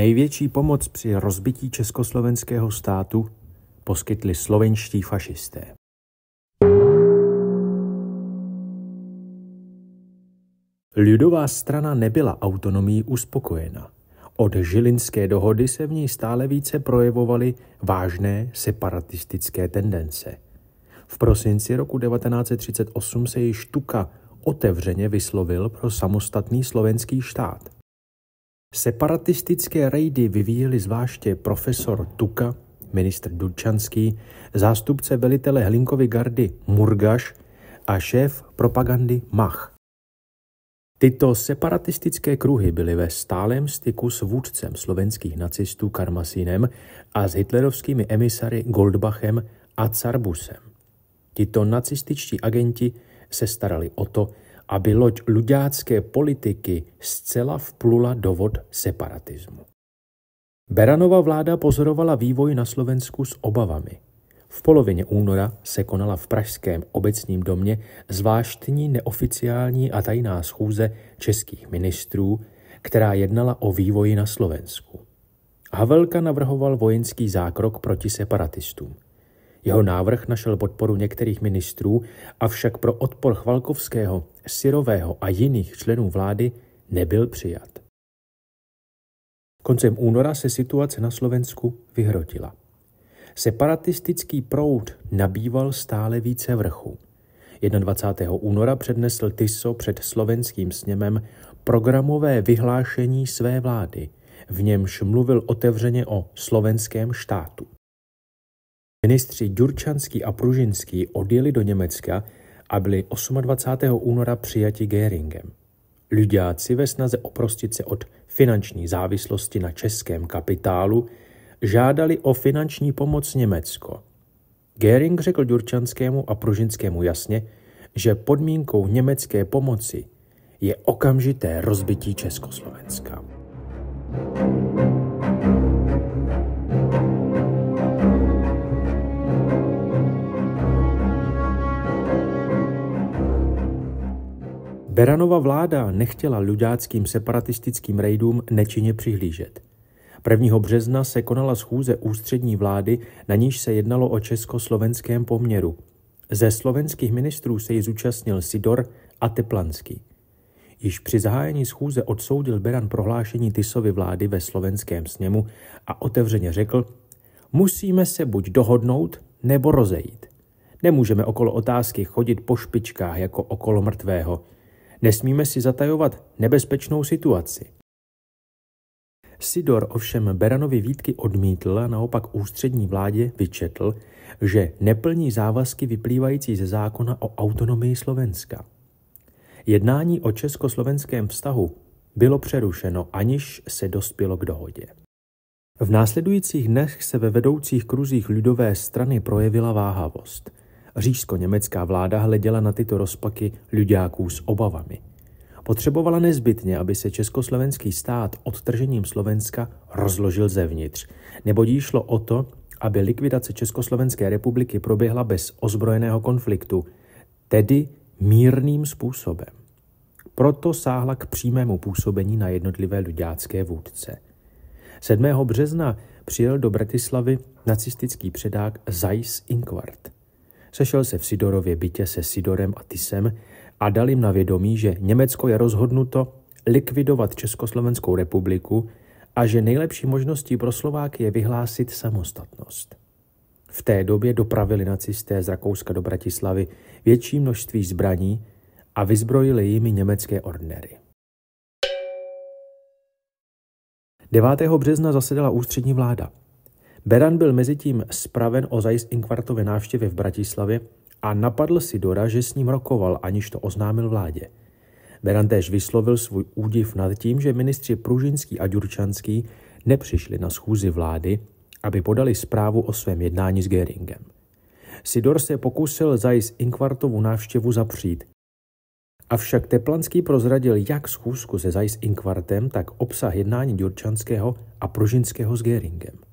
Největší pomoc při rozbití československého státu poskytli slovenští fašisté. Lidová strana nebyla autonomí uspokojena. Od Žilinské dohody se v ní stále více projevovaly vážné separatistické tendence. V prosinci roku 1938 se již Tuka otevřeně vyslovil pro samostatný slovenský štát – Separatistické rejdy vyvíjeli zvláště profesor Tuka, ministr Dučanský, zástupce velitele Hlinkovy gardy Murgaš a šéf propagandy Mach. Tyto separatistické kruhy byly ve stálém styku s vůdcem slovenských nacistů Karmasinem a s hitlerovskými emisary Goldbachem a Carbusem. Tito nacističtí agenti se starali o to, aby loď luďácké politiky zcela vplula do vod separatismu. Beranova vláda pozorovala vývoj na Slovensku s obavami. V polovině února se konala v Pražském obecním domě zvláštní neoficiální a tajná schůze českých ministrů, která jednala o vývoji na Slovensku. Havelka navrhoval vojenský zákrok proti separatistům – jeho návrh našel podporu některých ministrů, avšak pro odpor Chvalkovského, Syrového a jiných členů vlády nebyl přijat. Koncem února se situace na Slovensku vyhrotila. Separatistický proud nabýval stále více vrchu. 21. února přednesl Tiso před slovenským sněmem programové vyhlášení své vlády, v němž mluvil otevřeně o slovenském štátu. Ministři Ďurčanský a Pružinský odjeli do Německa a byli 28. února přijati Geringem. Lidáci ve snaze oprostit se od finanční závislosti na českém kapitálu žádali o finanční pomoc Německo. Gering řekl Ďurčanskému a Pružinskému jasně, že podmínkou německé pomoci je okamžité rozbití Československa. thank you Beranova vláda nechtěla ludáckým separatistickým rejdům nečinně přihlížet. 1. března se konala schůze ústřední vlády, na níž se jednalo o československém poměru. Ze slovenských ministrů se ji zúčastnil Sidor a Teplanský. Již při zahájení schůze odsoudil Beran prohlášení Tisovy vlády ve slovenském sněmu a otevřeně řekl, musíme se buď dohodnout nebo rozejít. Nemůžeme okolo otázky chodit po špičkách jako okolo mrtvého – Nesmíme si zatajovat nebezpečnou situaci. Sidor ovšem Beranovi výtky odmítl a naopak ústřední vládě vyčetl, že neplní závazky vyplývající ze zákona o autonomii Slovenska. Jednání o československém vztahu bylo přerušeno, aniž se dospělo k dohodě. V následujících dnech se ve vedoucích kruzích lidové strany projevila váhavost – řížsko německá vláda hleděla na tyto rozpaky ľudáků s obavami. Potřebovala nezbytně, aby se československý stát odtržením Slovenska rozložil zevnitř, nebo jí šlo o to, aby likvidace Československé republiky proběhla bez ozbrojeného konfliktu, tedy mírným způsobem. Proto sáhla k přímému působení na jednotlivé ľudácké vůdce. 7. března přijel do Bratislavy nacistický předák Zeiss Inquart – Sešel se v Sidorově bytě se Sidorem a Tisem a dal jim na vědomí, že Německo je rozhodnuto likvidovat Československou republiku a že nejlepší možností pro Slováky je vyhlásit samostatnost. V té době dopravili nacisté z Rakouska do Bratislavy větší množství zbraní a vyzbrojili jimi německé ordnery. 9. března zasedala ústřední vláda. Beran byl mezitím spraven o zajist inkvartové návštěvě v Bratislavě a napadl si Dora, že s ním rokoval, aniž to oznámil vládě. Beran též vyslovil svůj údiv nad tím, že ministři Pružinský a Ďurčanský nepřišli na schůzi vlády, aby podali zprávu o svém jednání s Geringem. Sidor se pokusil zajist inkvartovou návštěvu zapřít. Avšak Teplanský prozradil jak schůzku se zajist Inkvartem, tak obsah jednání Ďurčanského a Pružinského s Geringem.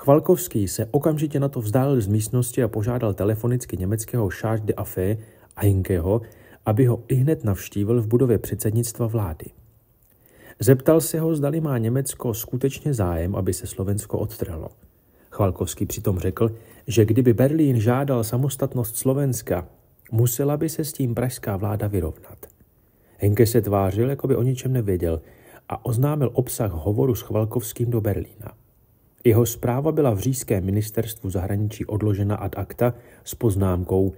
Chvalkovský se okamžitě na to vzdálil z místnosti a požádal telefonicky německého Charles de a Heinkeho, aby ho ihned navštívil v budově předsednictva vlády. Zeptal se ho, zdali má Německo skutečně zájem, aby se Slovensko odtrhlo. Chvalkovský přitom řekl, že kdyby Berlín žádal samostatnost Slovenska, musela by se s tím pražská vláda vyrovnat. Henke se tvářil, jako by o ničem nevěděl, a oznámil obsah hovoru s Chvalkovským do Berlína. Jeho zpráva byla v říšském ministerstvu zahraničí odložena ad acta s poznámkou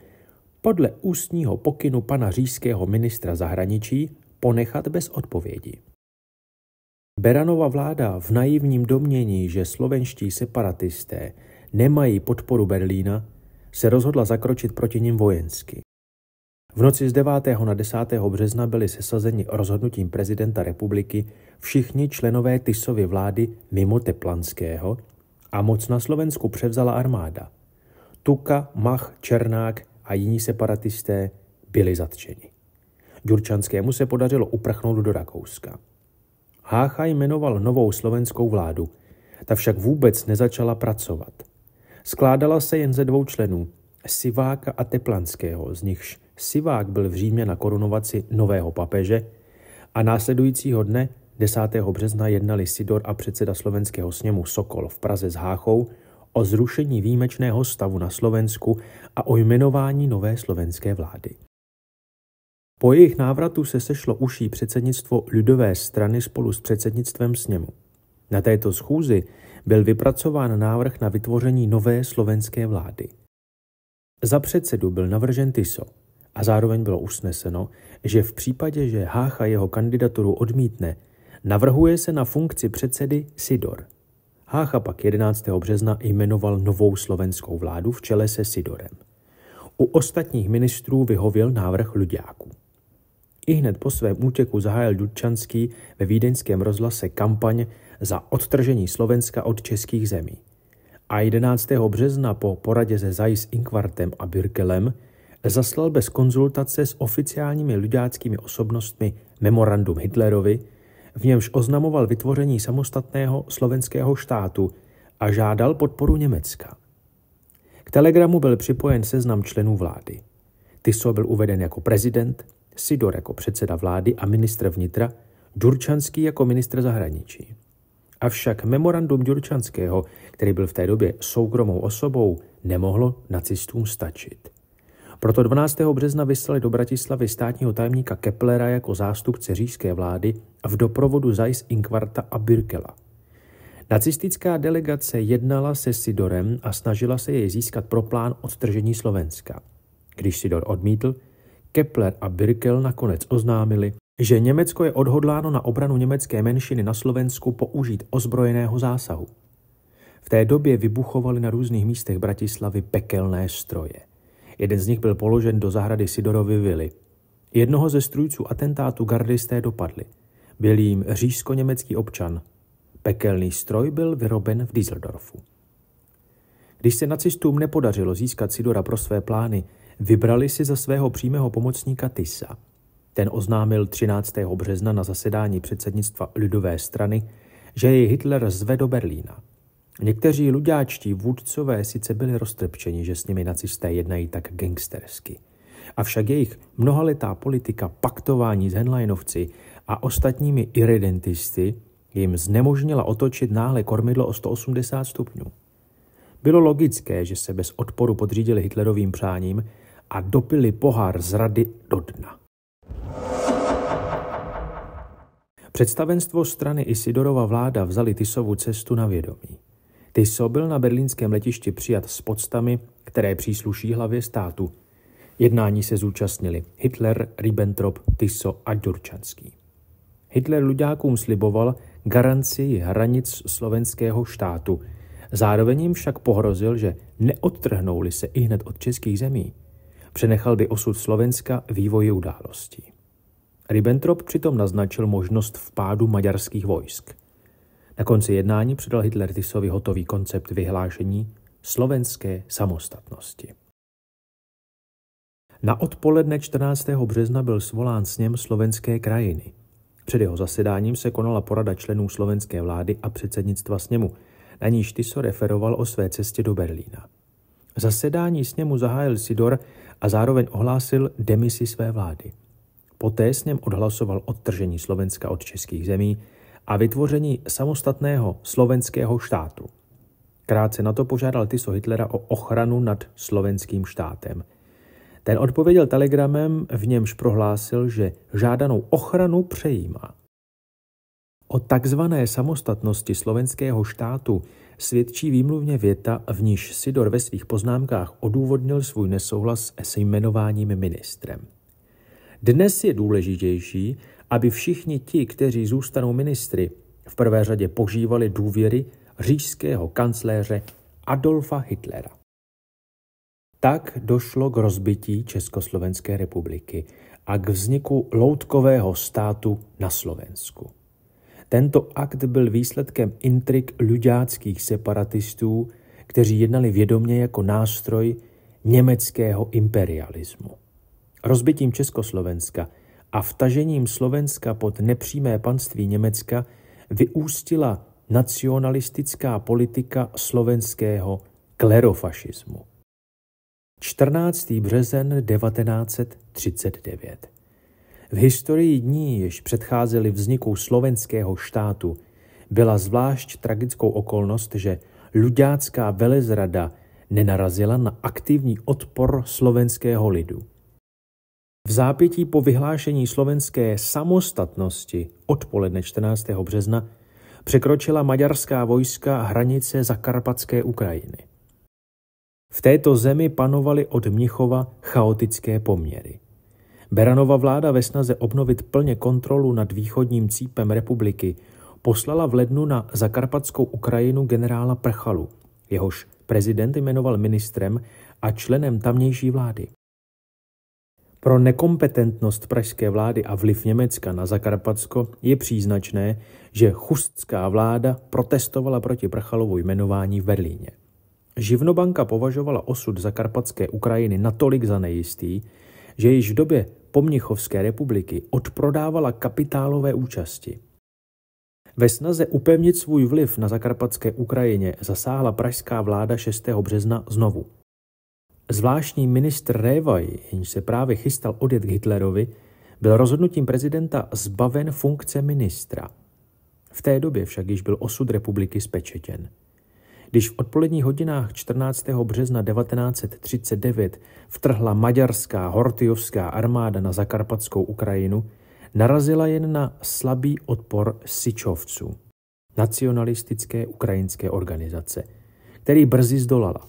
podle ústního pokynu pana říšského ministra zahraničí ponechat bez odpovědi. Beranova vláda v naivním domění, že slovenští separatisté nemají podporu Berlína, se rozhodla zakročit proti nim vojensky. V noci z 9. na 10. března byli sesazeni rozhodnutím prezidenta republiky všichni členové Tysovy vlády mimo Teplanského a moc na Slovensku převzala armáda. Tuka, Mach, Černák a jiní separatisté byli zatčeni. Ďurčanskému se podařilo uprchnout do Rakouska. Hácha jmenoval novou slovenskou vládu, ta však vůbec nezačala pracovat. Skládala se jen ze dvou členů, Siváka a Teplanského, z nichž Sivák byl v Římě na korunovaci nového papeže a následujícího dne 10. března jednali Sidor a předseda slovenského sněmu Sokol v Praze s Háchou o zrušení výjimečného stavu na Slovensku a o jmenování nové slovenské vlády. Po jejich návratu se sešlo uší předsednictvo lidové strany spolu s předsednictvem sněmu. Na této schůzi byl vypracován návrh na vytvoření nové slovenské vlády. Za předsedu byl navržen Tiso – a zároveň bylo usneseno, že v případě, že Hácha jeho kandidaturu odmítne, navrhuje se na funkci předsedy Sidor. Hácha pak 11. března jmenoval novou slovenskou vládu v čele se Sidorem. U ostatních ministrů vyhověl návrh Ludiáku. I hned po svém útěku zahájil Dučanský ve vídeňském rozhlase kampaň za odtržení Slovenska od českých zemí. A 11. března po poradě se Zajs Inkvartem a Birkelem zaslal bez konzultace s oficiálními lidáckými osobnostmi memorandum Hitlerovi, v němž oznamoval vytvoření samostatného slovenského štátu a žádal podporu Německa. K telegramu byl připojen seznam členů vlády. Tyso byl uveden jako prezident, Sidor jako předseda vlády a ministr vnitra, Durčanský jako ministr zahraničí. Avšak memorandum Durčanského, který byl v té době soukromou osobou, nemohlo nacistům stačit. Proto 12. března vyslali do Bratislavy státního tajemníka Keplera jako zástupce říšské vlády a v doprovodu Zajs Inkvarta a Birkela. Nacistická delegace jednala se Sidorem a snažila se jej získat pro plán odtržení Slovenska. Když Sidor odmítl, Kepler a Birkel nakonec oznámili, že Německo je odhodláno na obranu německé menšiny na Slovensku použít ozbrojeného zásahu. V té době vybuchovaly na různých místech Bratislavy pekelné stroje. Jeden z nich byl položen do zahrady Sidorovy vily. Jednoho ze strůjců atentátu gardisté dopadli. Byl jim řížsko německý občan. Pekelný stroj byl vyroben v Düsseldorfu. Když se nacistům nepodařilo získat Sidora pro své plány, vybrali si za svého přímého pomocníka Tisa. Ten oznámil 13. března na zasedání předsednictva lidové strany, že jej Hitler zve do Berlína. Někteří ludáčtí vůdcové sice byli roztrpčeni, že s nimi nacisté jednají tak gangstersky. Avšak jejich mnohaletá politika paktování s henleinovci a ostatními iridentisty jim znemožnila otočit náhle kormidlo o 180 stupňů. Bylo logické, že se bez odporu podřídili Hitlerovým přáním a dopili pohár rady do dna. Představenstvo strany Isidorova vláda vzali Tisovu cestu na vědomí. Tyso byl na berlínském letišti přijat s podstami, které přísluší hlavě státu. Jednání se zúčastnili Hitler, Ribbentrop, Tyso a Durčanský. Hitler ludákům sliboval garanci hranic slovenského štátu. Zároveň jim však pohrozil, že neodtrhnou-li se i hned od českých zemí, přenechal by osud Slovenska vývoji událostí. Ribbentrop přitom naznačil možnost vpádu maďarských vojsk. Na konci jednání předal Hitler Tisovi hotový koncept vyhlášení slovenské samostatnosti. Na odpoledne 14. března byl svolán sněm slovenské krajiny. Před jeho zasedáním se konala porada členů slovenské vlády a předsednictva sněmu, na níž Tiso referoval o své cestě do Berlína. Zasedání sněmu zahájil Sidor a zároveň ohlásil demisi své vlády. Poté sněm odhlasoval odtržení Slovenska od českých zemí a vytvoření samostatného slovenského štátu. Krátce na to požádal Tiso Hitlera o ochranu nad slovenským štátem. Ten odpověděl telegramem, v němž prohlásil, že žádanou ochranu přejímá. O takzvané samostatnosti slovenského štátu svědčí výmluvně věta, v níž Sidor ve svých poznámkách odůvodnil svůj nesouhlas se jmenováním ministrem. Dnes je důležitější, aby všichni ti, kteří zůstanou ministry, v prvé řadě požívali důvěry říšského kancléře Adolfa Hitlera. Tak došlo k rozbití Československé republiky a k vzniku loutkového státu na Slovensku. Tento akt byl výsledkem intrik ľudáckých separatistů, kteří jednali vědomně jako nástroj německého imperialismu. Rozbitím Československa – a vtažením Slovenska pod nepřímé panství Německa vyústila nacionalistická politika slovenského klerofašismu. 14. březen 1939 V historii dní, jež předcházely vzniku slovenského štátu, byla zvlášť tragickou okolnost, že ľudácká velezrada nenarazila na aktivní odpor slovenského lidu – v zápětí po vyhlášení slovenské samostatnosti odpoledne 14. března překročila maďarská vojska hranice zakarpatské Ukrajiny. V této zemi panovaly od Mnichova chaotické poměry. Beranova vláda ve snaze obnovit plně kontrolu nad východním cípem republiky poslala v lednu na zakarpatskou Ukrajinu generála Prchalu, jehož prezident jmenoval ministrem a členem tamnější vlády. Pro nekompetentnost pražské vlády a vliv Německa na Zakarpatsko je příznačné, že chustská vláda protestovala proti Prchalovu jmenování v Berlíně. Živnobanka považovala osud zakarpatské Ukrajiny natolik za nejistý, že již v době Pomnichovské republiky odprodávala kapitálové účasti. Ve snaze upevnit svůj vliv na zakarpatské Ukrajině zasáhla pražská vláda 6. března znovu – Zvláštní ministr Révaj, jenž se právě chystal odjet k Hitlerovi, byl rozhodnutím prezidenta zbaven funkce ministra. V té době však již byl osud republiky spečetěn. Když v odpoledních hodinách 14. března 1939 vtrhla maďarská hortiovská armáda na zakarpatskou Ukrajinu, narazila jen na slabý odpor Sičovců, nacionalistické ukrajinské organizace, který brzy zdolala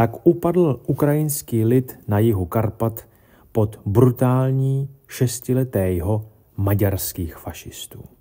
tak upadl ukrajinský lid na jihu Karpat pod brutální šestiletého maďarských fašistů.